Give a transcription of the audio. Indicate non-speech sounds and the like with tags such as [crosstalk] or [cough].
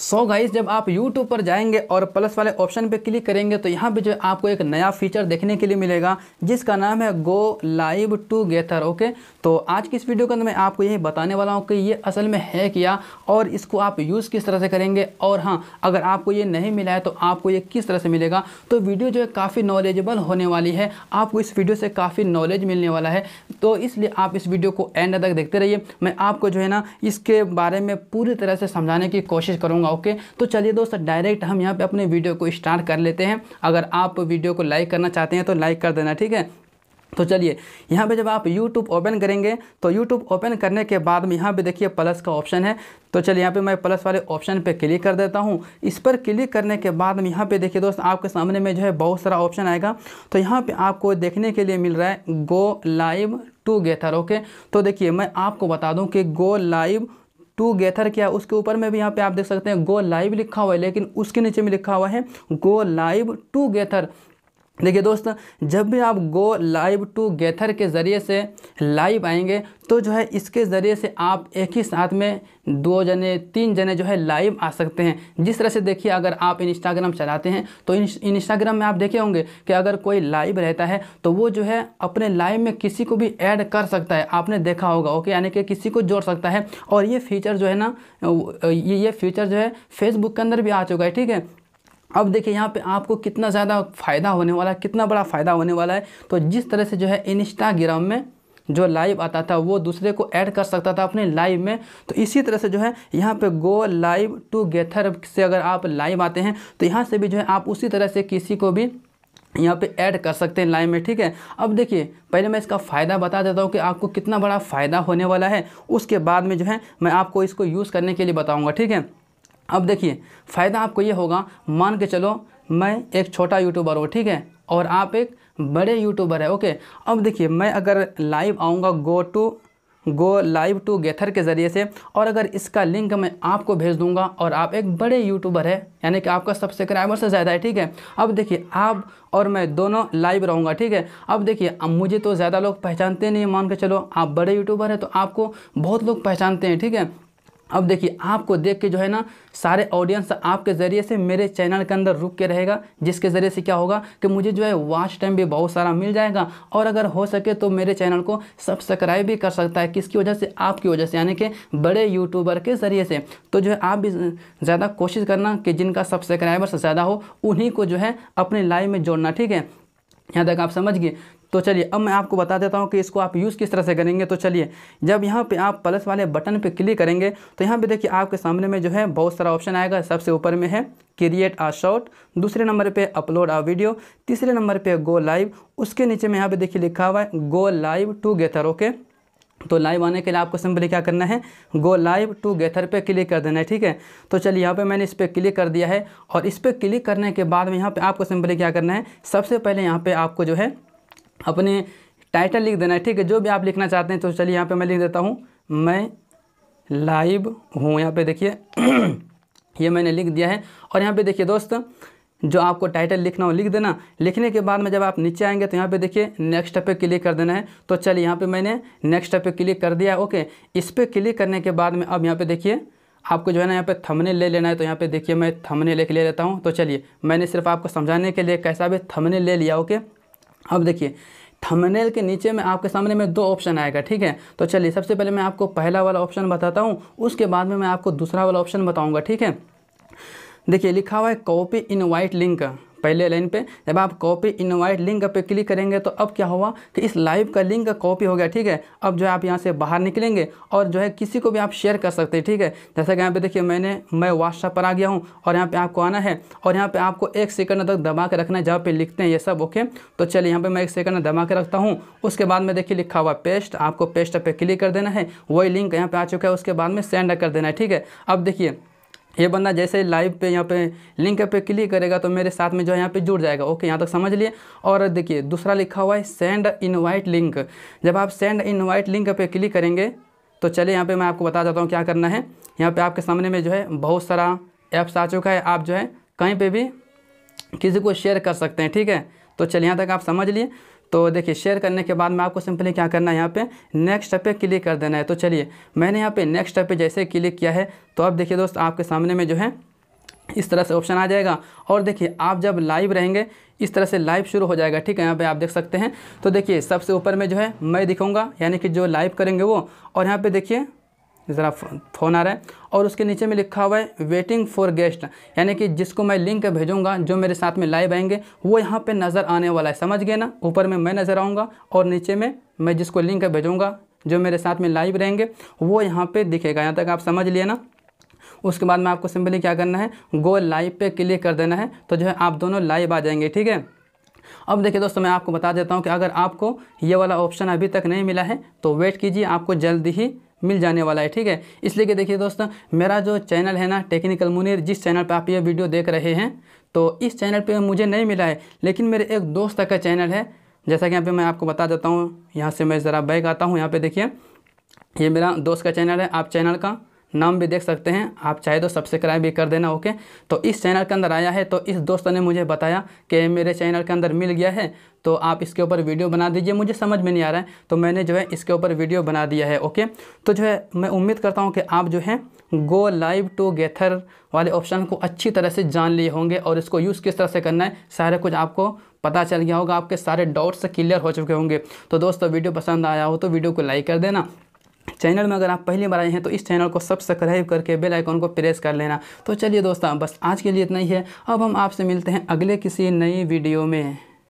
so guys जब आप YouTube पर जाएंगे और प्लस वाले ऑप्शन पर क्लिक करेंगे तो यहाँ पर जो है आपको एक नया फीचर देखने के लिए मिलेगा जिसका नाम है go live together okay तो आज की इस वीडियो के अंदर मैं आपको यही बताने वाला हूँ कि ये असल में है क्या और इसको आप यूज़ किस तरह से करेंगे और हाँ अगर आपको ये नहीं मिला है तो आपको ये किस तरह से मिलेगा तो वीडियो जो है काफ़ी नॉलेजेबल होने वाली है आपको इस वीडियो से काफ़ी नॉलेज मिलने वाला है तो इसलिए आप इस वीडियो को एंड तक देखते रहिए मैं आपको जो है ना इसके बारे में पूरी तरह से समझाने की कोशिश करूँगा दूंगा ओके तो चलिए दोस्तों डायरेक्ट हम यहाँ पे अपने वीडियो को स्टार्ट कर लेते हैं अगर आप वीडियो को लाइक करना चाहते हैं तो लाइक कर देना ठीक है तो चलिए यहाँ पे जब आप YouTube ओपन करेंगे तो YouTube ओपन करने के बाद में यहाँ पे देखिए प्लस का ऑप्शन है तो चलिए यहाँ पे मैं प्लस वाले ऑप्शन पे क्लिक कर देता हूँ इस पर क्लिक करने के बाद में यहाँ पे देखिए दोस्त आपके सामने में जो है बहुत सारा ऑप्शन आएगा तो यहाँ पे आपको देखने के लिए मिल रहा है go live together okay तो देखिए मैं आपको बता दूँ कि गो लाइव टू गेथर किया उसके ऊपर में भी यहाँ पे आप देख सकते हैं गो लाइव लिखा हुआ है लेकिन उसके नीचे में लिखा हुआ है गो लाइव टू गेथर देखिए दोस्त जब भी आप गो लाइव टू गेथर के ज़रिए से लाइव आएंगे तो जो है इसके ज़रिए से आप एक ही साथ में दो जने तीन जने जो है लाइव आ सकते हैं जिस तरह से देखिए अगर आप इंस्टाग्राम चलाते हैं तो इंस्टाग्राम में आप देखे होंगे कि अगर कोई लाइव रहता है तो वो जो है अपने लाइव में किसी को भी ऐड कर सकता है आपने देखा होगा ओके यानी कि किसी को जोड़ सकता है और ये फीचर जो है ना ये फीचर जो है फेसबुक के अंदर भी आ चुका है ठीक है अब देखिए यहाँ पे आपको कितना ज़्यादा फ़ायदा होने वाला है कितना बड़ा फ़ायदा होने वाला है तो जिस तरह से जो है इंस्टाग्राम में जो लाइव आता था वो दूसरे को ऐड कर सकता था अपने लाइव में तो इसी तरह से जो है यहाँ पे गो लाइव टू गेथर से अगर आप लाइव आते हैं तो यहाँ से भी जो है आप उसी तरह से किसी को भी यहाँ पे ऐड कर सकते हैं लाइव में ठीक है अब देखिए पहले मैं इसका फ़ायदा बता देता हूँ कि आपको कितना बड़ा फ़ायदा होने वाला है उसके बाद में जो है मैं आपको इसको यूज़ करने के लिए बताऊँगा ठीक है अब देखिए फ़ायदा आपको ये होगा मान के चलो मैं एक छोटा यूट्यूबर हूँ ठीक है और आप एक बड़े यूट्यूबर है ओके अब देखिए मैं अगर लाइव आऊँगा go to go live together के ज़रिए से और अगर इसका लिंक मैं आपको भेज दूंगा और आप एक बड़े यूट्यूबर है यानी कि आपका सब्सक्राइबर से ज़्यादा है ठीक है अब देखिए आप और मैं दोनों लाइव रहूँगा ठीक है अब देखिए अब मुझे तो ज़्यादा लोग पहचानते नहीं मान के चलो आप बड़े यूट्यूबर हैं तो आपको बहुत लोग पहचानते हैं ठीक है अब देखिए आपको देख के जो है ना सारे ऑडियंस आपके ज़रिए से मेरे चैनल के अंदर रुक के रहेगा जिसके ज़रिए से क्या होगा कि मुझे जो है वॉच टाइम भी बहुत सारा मिल जाएगा और अगर हो सके तो मेरे चैनल को सब्सक्राइब भी कर सकता है किसकी वजह से आपकी वजह से यानी कि बड़े यूट्यूबर के ज़रिए से तो जो है आप भी ज़्यादा कोशिश करना कि जिनका सब्सक्राइबर्स ज़्यादा हो उन्हीं को जो है अपने लाइव में जोड़ना ठीक है यहाँ तक आप समझ गए तो चलिए अब मैं आपको बता देता हूँ कि इसको आप यूज़ किस तरह से करेंगे तो चलिए जब यहाँ पे आप प्लस वाले बटन पे क्लिक करेंगे तो यहाँ पे देखिए आपके सामने में जो है बहुत सारा ऑप्शन आएगा सबसे ऊपर में है क्रिएट आ शॉर्ट दूसरे नंबर पे अपलोड आ वीडियो तीसरे नंबर पे गो लाइव उसके नीचे में यहाँ पर देखिए लिखा हुआ है गो लाइव टूगेदर ओके तो लाइव आने के लिए आपको सिंपली क्या करना है गो लाइव टू गेथर पे क्लिक कर देना है ठीक है तो चलिए यहाँ पे मैंने इस पर क्लिक कर दिया है और इस पर क्लिक करने के बाद में यहाँ पे आपको सिंपली क्या करना है सबसे पहले यहाँ पे आपको जो है अपने टाइटल लिख देना है ठीक है जो भी आप लिखना चाहते हैं तो चलिए यहाँ पे मैं लिख देता हूँ मैं लाइव हूँ यहाँ पे देखिए [clears throat] ये मैंने लिख दिया है और यहाँ पे देखिए दोस्त जो आपको टाइटल लिखना हो लिख देना लिखने के बाद में जब आप नीचे आएंगे तो यहाँ पे देखिए नेक्स्ट पे क्लिक कर देना है तो चलिए यहाँ पे मैंने नेक्स्ट पे क्लिक कर दिया ओके इस पर क्लिक करने के बाद में अब यहाँ पे देखिए आपको जो है ना यहाँ पे थमने ले लेना है तो यहाँ पे देखिए मैं थमने लेके ले लेता हूँ तो चलिए मैंने सिर्फ आपको समझाने के लिए कैसा भी थमने ले लिया ओके अब देखिए थंबनेल के नीचे में आपके सामने में दो ऑप्शन आएगा ठीक है तो चलिए सबसे पहले मैं आपको पहला वाला ऑप्शन बताता हूँ उसके बाद में मैं आपको दूसरा वाला ऑप्शन बताऊँगा ठीक है देखिए लिखा हुआ है कॉपी इन वाइट लिंक पहले लाइन पे जब आप कॉपी इनवाइट लिंक पे क्लिक करेंगे तो अब क्या हुआ कि इस लाइव का लिंक कॉपी हो गया ठीक है अब जो है आप यहाँ से बाहर निकलेंगे और जो है किसी को भी आप शेयर कर सकते हैं ठीक है जैसा कि यहाँ पे देखिए मैंने मैं व्हाट्सअप पर आ गया हूँ और यहाँ पे आपको आना है और यहाँ पे आपको एक सेकंड तक दबा के रखना है जहाँ पे लिखते हैं ये सब ओके तो चलिए यहाँ पर मैं एक सेकंड दबा के रखता हूँ उसके बाद में देखिए लिखा हुआ पेस्ट आपको पेस्ट पर क्लिक कर देना है वही लिंक यहाँ पर आ चुका है उसके बाद में सेंड कर देना है ठीक है अब देखिए ये बंदा जैसे लाइव पे यहाँ पे लिंक पे क्लिक करेगा तो मेरे साथ में जो है यहाँ पे जुड़ जाएगा ओके यहाँ तक समझ लिए और देखिए दूसरा लिखा हुआ है सेंड इनवाइट लिंक जब आप सेंड इनवाइट लिंक पे क्लिक करेंगे तो चलिए यहाँ पे मैं आपको बता देता हूँ क्या करना है यहाँ पे आपके सामने में जो है बहुत सारा ऐप्स आ चुका है आप जो है कहीं पर भी किसी को शेयर कर सकते हैं ठीक है तो चलिए यहाँ तक आप समझ लिए तो देखिए शेयर करने के बाद मैं आपको सिंपली क्या करना है यहाँ पे नेक्स्ट पे क्लिक कर देना है तो चलिए मैंने यहाँ पे नेक्स्ट पे जैसे क्लिक किया है तो अब देखिए दोस्त आपके सामने में जो है इस तरह से ऑप्शन आ जाएगा और देखिए आप जब लाइव रहेंगे इस तरह से लाइव शुरू हो जाएगा ठीक है यहाँ पे आप देख सकते हैं तो देखिए सबसे ऊपर में जो है मैं दिखूँगा यानी कि जो लाइव करेंगे वो और यहाँ पे देखिए ज़रा फ़ोन आ रहा है और उसके नीचे में लिखा हुआ है वेटिंग फॉर गेस्ट यानी कि जिसको मैं लिंक भेजूंगा जो मेरे साथ में लाइव आएंगे वो यहाँ पे नज़र आने वाला है समझ गए ना ऊपर में मैं नज़र आऊँगा और नीचे में मैं जिसको लिंक भेजूँगा जो मेरे साथ में लाइव रहेंगे वो यहाँ पर दिखेगा यहाँ तक आप समझ लिए ना उसके बाद में आपको सिंपली क्या करना है गो लाइव पर क्लिक कर देना है तो जो है आप दोनों लाइव आ जाएंगे ठीक है अब देखिए दोस्तों मैं आपको बता देता हूँ कि अगर आपको ये वाला ऑप्शन अभी तक नहीं मिला है तो वेट कीजिए आपको जल्दी ही मिल जाने वाला है ठीक है इसलिए कि देखिए दोस्तों मेरा जो चैनल है ना टेक्निकल मुनीर जिस चैनल पर आप ये वीडियो देख रहे हैं तो इस चैनल पर मुझे नहीं मिला है लेकिन मेरे एक दोस्त का चैनल है जैसा कि यहाँ पर मैं आपको बता देता हूँ यहाँ से मैं ज़रा बैग आता हूँ यहाँ पर देखिए ये मेरा दोस्त का चैनल है आप चैनल का नाम भी देख सकते हैं आप चाहे तो सब्सक्राइब भी कर देना ओके तो इस चैनल के अंदर आया है तो इस दोस्त ने मुझे बताया कि मेरे चैनल के अंदर मिल गया है तो आप इसके ऊपर वीडियो बना दीजिए मुझे समझ में नहीं आ रहा है तो मैंने जो है इसके ऊपर वीडियो बना दिया है ओके तो जो है मैं उम्मीद करता हूँ कि आप जो है गो लाइव टू गेथर वाले ऑप्शन को अच्छी तरह से जान लिए होंगे और इसको यूज़ किस तरह से करना है सारा कुछ आपको पता चल गया होगा आपके सारे डाउट्स क्लियर हो चुके होंगे तो दोस्तों वीडियो पसंद आया हो तो वीडियो को लाइक कर देना चैनल में अगर आप पहली बार आए हैं तो इस चैनल को सब्सक्राइब करके बेल आइकॉन को प्रेस कर लेना तो चलिए दोस्तों बस आज के लिए इतना ही है अब हम आपसे मिलते हैं अगले किसी नई वीडियो में